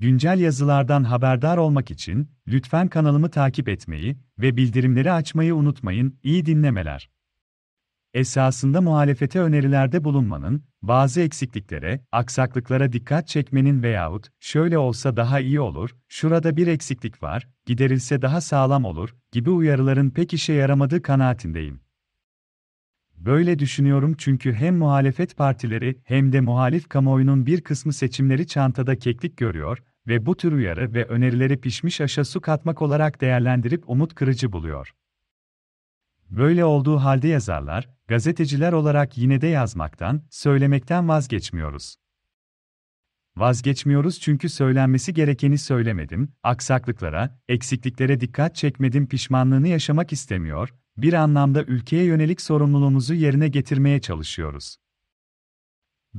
Güncel yazılardan haberdar olmak için lütfen kanalımı takip etmeyi ve bildirimleri açmayı unutmayın. İyi dinlemeler. Esasında muhalefete önerilerde bulunmanın, bazı eksikliklere, aksaklıklara dikkat çekmenin veyahut şöyle olsa daha iyi olur, şurada bir eksiklik var, giderilse daha sağlam olur gibi uyarıların pek işe yaramadığı kanaatindeyim. Böyle düşünüyorum çünkü hem muhalefet partileri hem de muhalif kamuoyunun bir kısmı seçimleri çantada keklik görüyor, ve bu tür uyarı ve önerileri pişmiş aşa su katmak olarak değerlendirip umut kırıcı buluyor. Böyle olduğu halde yazarlar, gazeteciler olarak yine de yazmaktan, söylemekten vazgeçmiyoruz. Vazgeçmiyoruz çünkü söylenmesi gerekeni söylemedim, aksaklıklara, eksikliklere dikkat çekmedim pişmanlığını yaşamak istemiyor, bir anlamda ülkeye yönelik sorumluluğumuzu yerine getirmeye çalışıyoruz.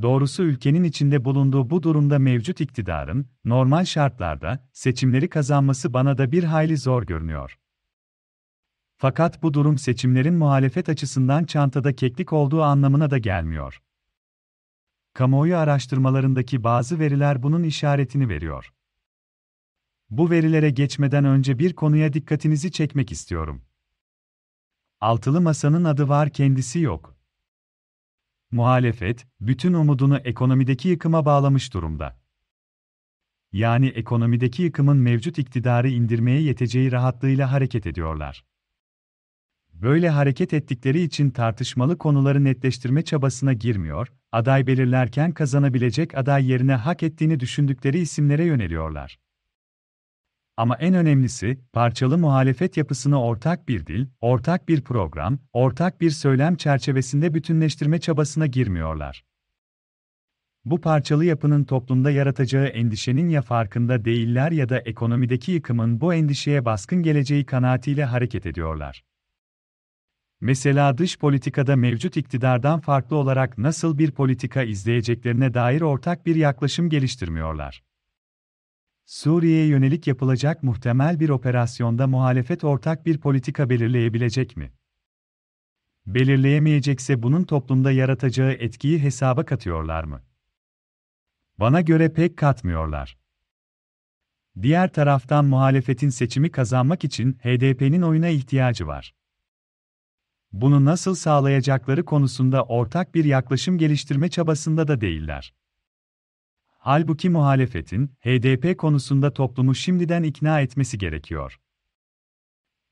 Doğrusu ülkenin içinde bulunduğu bu durumda mevcut iktidarın, normal şartlarda, seçimleri kazanması bana da bir hayli zor görünüyor. Fakat bu durum seçimlerin muhalefet açısından çantada keklik olduğu anlamına da gelmiyor. Kamuoyu araştırmalarındaki bazı veriler bunun işaretini veriyor. Bu verilere geçmeden önce bir konuya dikkatinizi çekmek istiyorum. Altılı masanın adı var kendisi yok muhalefet, bütün umudunu ekonomideki yıkıma bağlamış durumda. Yani ekonomideki yıkımın mevcut iktidarı indirmeye yeteceği rahatlığıyla hareket ediyorlar. Böyle hareket ettikleri için tartışmalı konuları netleştirme çabasına girmiyor, aday belirlerken kazanabilecek aday yerine hak ettiğini düşündükleri isimlere yöneliyorlar. Ama en önemlisi, parçalı muhalefet yapısını ortak bir dil, ortak bir program, ortak bir söylem çerçevesinde bütünleştirme çabasına girmiyorlar. Bu parçalı yapının toplumda yaratacağı endişenin ya farkında değiller ya da ekonomideki yıkımın bu endişeye baskın geleceği kanaatiyle hareket ediyorlar. Mesela dış politikada mevcut iktidardan farklı olarak nasıl bir politika izleyeceklerine dair ortak bir yaklaşım geliştirmiyorlar. Suriye'ye yönelik yapılacak muhtemel bir operasyonda muhalefet ortak bir politika belirleyebilecek mi? Belirleyemeyecekse bunun toplumda yaratacağı etkiyi hesaba katıyorlar mı? Bana göre pek katmıyorlar. Diğer taraftan muhalefetin seçimi kazanmak için HDP'nin oyuna ihtiyacı var. Bunu nasıl sağlayacakları konusunda ortak bir yaklaşım geliştirme çabasında da değiller. Halbuki muhalefetin, HDP konusunda toplumu şimdiden ikna etmesi gerekiyor.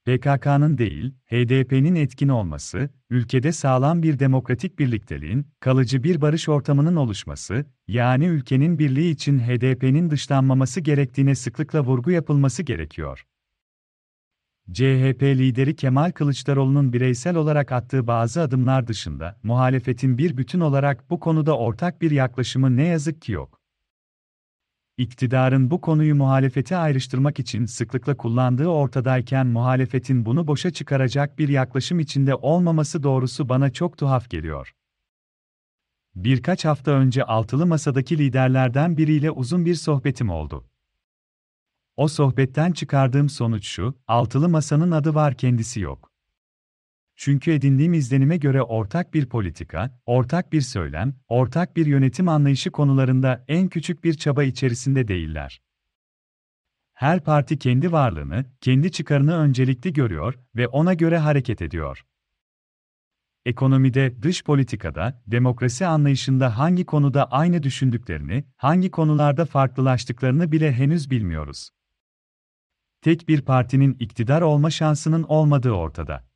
PKK'nın değil, HDP'nin etkin olması, ülkede sağlam bir demokratik birlikteliğin, kalıcı bir barış ortamının oluşması, yani ülkenin birliği için HDP'nin dışlanmaması gerektiğine sıklıkla vurgu yapılması gerekiyor. CHP lideri Kemal Kılıçdaroğlu'nun bireysel olarak attığı bazı adımlar dışında, muhalefetin bir bütün olarak bu konuda ortak bir yaklaşımı ne yazık ki yok. İktidarın bu konuyu muhalefete ayrıştırmak için sıklıkla kullandığı ortadayken muhalefetin bunu boşa çıkaracak bir yaklaşım içinde olmaması doğrusu bana çok tuhaf geliyor. Birkaç hafta önce altılı masadaki liderlerden biriyle uzun bir sohbetim oldu. O sohbetten çıkardığım sonuç şu, altılı masanın adı var kendisi yok. Çünkü edindiğim izlenime göre ortak bir politika, ortak bir söylem, ortak bir yönetim anlayışı konularında en küçük bir çaba içerisinde değiller. Her parti kendi varlığını, kendi çıkarını öncelikli görüyor ve ona göre hareket ediyor. Ekonomide, dış politikada, demokrasi anlayışında hangi konuda aynı düşündüklerini, hangi konularda farklılaştıklarını bile henüz bilmiyoruz. Tek bir partinin iktidar olma şansının olmadığı ortada.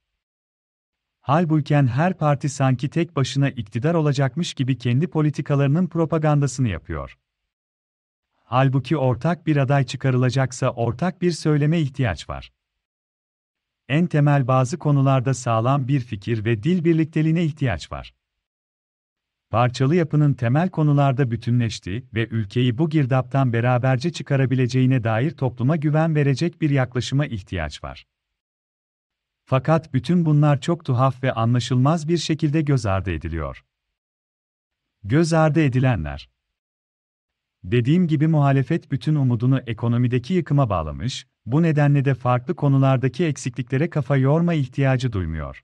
Halbuken her parti sanki tek başına iktidar olacakmış gibi kendi politikalarının propagandasını yapıyor. Halbuki ortak bir aday çıkarılacaksa ortak bir söyleme ihtiyaç var. En temel bazı konularda sağlam bir fikir ve dil birlikteliğine ihtiyaç var. Parçalı yapının temel konularda bütünleştiği ve ülkeyi bu girdaptan beraberce çıkarabileceğine dair topluma güven verecek bir yaklaşıma ihtiyaç var. Fakat bütün bunlar çok tuhaf ve anlaşılmaz bir şekilde göz ardı ediliyor. Göz ardı edilenler. Dediğim gibi muhalefet bütün umudunu ekonomideki yıkıma bağlamış, bu nedenle de farklı konulardaki eksikliklere kafa yorma ihtiyacı duymuyor.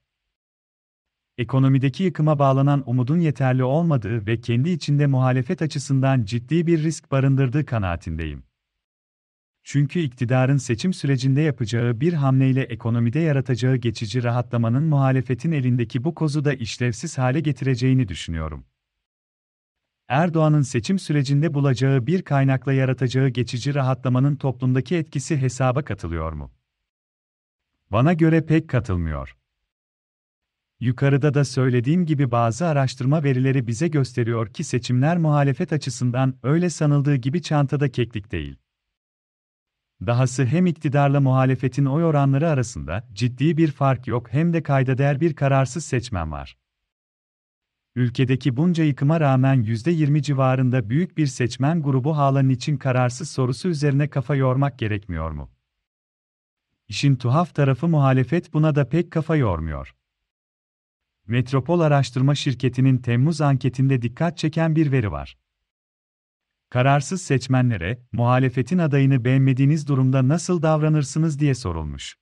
Ekonomideki yıkıma bağlanan umudun yeterli olmadığı ve kendi içinde muhalefet açısından ciddi bir risk barındırdığı kanaatindeyim. Çünkü iktidarın seçim sürecinde yapacağı bir hamleyle ekonomide yaratacağı geçici rahatlamanın muhalefetin elindeki bu kozu da işlevsiz hale getireceğini düşünüyorum. Erdoğan'ın seçim sürecinde bulacağı bir kaynakla yaratacağı geçici rahatlamanın toplumdaki etkisi hesaba katılıyor mu? Bana göre pek katılmıyor. Yukarıda da söylediğim gibi bazı araştırma verileri bize gösteriyor ki seçimler muhalefet açısından öyle sanıldığı gibi çantada keklik değil. Dahası hem iktidarla muhalefetin oy oranları arasında ciddi bir fark yok hem de kayda değer bir kararsız seçmen var. Ülkedeki bunca yıkıma rağmen %20 civarında büyük bir seçmen grubu halen için kararsız sorusu üzerine kafa yormak gerekmiyor mu? İşin tuhaf tarafı muhalefet buna da pek kafa yormuyor. Metropol Araştırma Şirketi'nin Temmuz anketinde dikkat çeken bir veri var. Kararsız seçmenlere, muhalefetin adayını beğenmediğiniz durumda nasıl davranırsınız diye sorulmuş.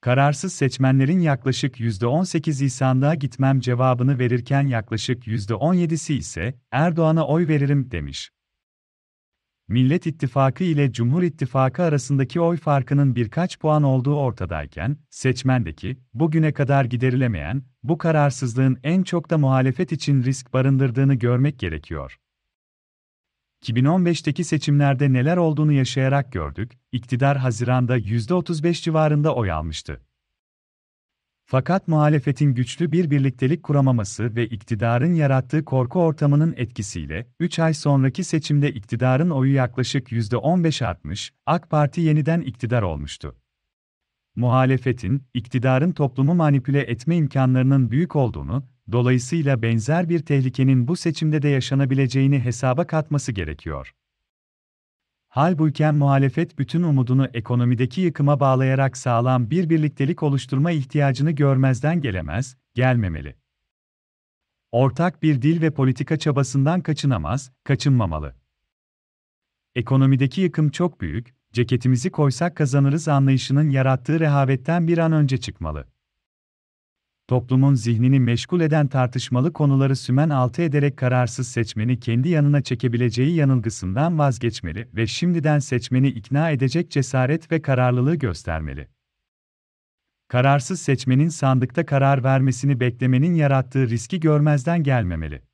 Kararsız seçmenlerin yaklaşık %18 İsa'nda gitmem cevabını verirken yaklaşık %17'si ise Erdoğan'a oy veririm demiş. Millet İttifakı ile Cumhur İttifakı arasındaki oy farkının birkaç puan olduğu ortadayken, seçmendeki, bugüne kadar giderilemeyen, bu kararsızlığın en çok da muhalefet için risk barındırdığını görmek gerekiyor. 2015'teki seçimlerde neler olduğunu yaşayarak gördük, iktidar Haziran'da %35 civarında oy almıştı. Fakat muhalefetin güçlü bir birliktelik kuramaması ve iktidarın yarattığı korku ortamının etkisiyle, 3 ay sonraki seçimde iktidarın oyu yaklaşık %15 artmış, AK Parti yeniden iktidar olmuştu muhalefetin, iktidarın toplumu manipüle etme imkanlarının büyük olduğunu, dolayısıyla benzer bir tehlikenin bu seçimde de yaşanabileceğini hesaba katması gerekiyor. Halbuki muhalefet bütün umudunu ekonomideki yıkıma bağlayarak sağlam bir birliktelik oluşturma ihtiyacını görmezden gelemez, gelmemeli. Ortak bir dil ve politika çabasından kaçınamaz, kaçınmamalı. Ekonomideki yıkım çok büyük, ceketimizi koysak kazanırız anlayışının yarattığı rehavetten bir an önce çıkmalı. Toplumun zihnini meşgul eden tartışmalı konuları sümen altı ederek kararsız seçmeni kendi yanına çekebileceği yanılgısından vazgeçmeli ve şimdiden seçmeni ikna edecek cesaret ve kararlılığı göstermeli. Kararsız seçmenin sandıkta karar vermesini beklemenin yarattığı riski görmezden gelmemeli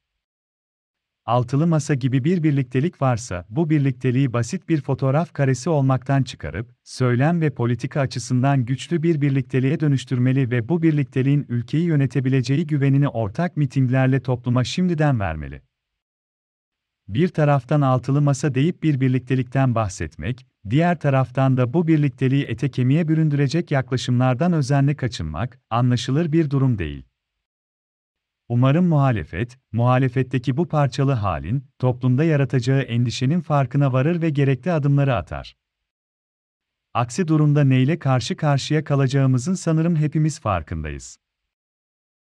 altılı masa gibi bir birliktelik varsa, bu birlikteliği basit bir fotoğraf karesi olmaktan çıkarıp, söylem ve politika açısından güçlü bir birlikteliğe dönüştürmeli ve bu birlikteliğin ülkeyi yönetebileceği güvenini ortak mitinglerle topluma şimdiden vermeli. Bir taraftan altılı masa deyip bir birliktelikten bahsetmek, diğer taraftan da bu birlikteliği ete kemiğe büründürecek yaklaşımlardan özenle kaçınmak, anlaşılır bir durum değil. Umarım muhalefet, muhalefetteki bu parçalı halin, toplumda yaratacağı endişenin farkına varır ve gerekli adımları atar. Aksi durumda neyle karşı karşıya kalacağımızın sanırım hepimiz farkındayız.